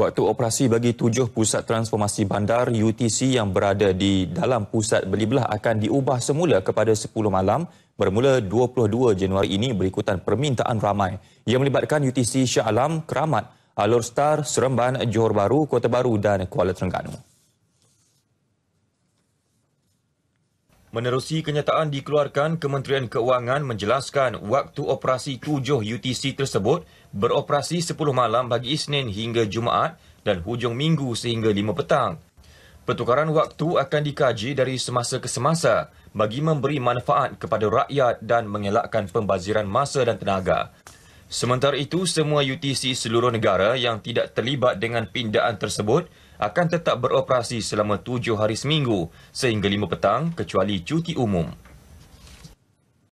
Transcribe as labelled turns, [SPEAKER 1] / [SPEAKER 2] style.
[SPEAKER 1] waktu operasi bagi tujuh pusat transformasi bandar UTC yang berada di dalam pusat beli belah akan diubah semula kepada 10 malam bermula 22 Januari ini berikutan permintaan ramai yang melibatkan UTC Shah Alam, Keramat, Alor Star, Seremban, Johor Bahru, Kota Baru dan Kuala Terengganu. Menerusi kenyataan dikeluarkan, Kementerian Keuangan menjelaskan waktu operasi tujuh UTC tersebut beroperasi 10 malam bagi Isnin hingga Jumaat dan hujung minggu sehingga 5 petang. Pertukaran waktu akan dikaji dari semasa ke semasa bagi memberi manfaat kepada rakyat dan mengelakkan pembaziran masa dan tenaga. Sementara itu, semua UTC seluruh negara yang tidak terlibat dengan pindaan tersebut akan tetap beroperasi selama tujuh hari seminggu sehingga lima petang kecuali cuti umum.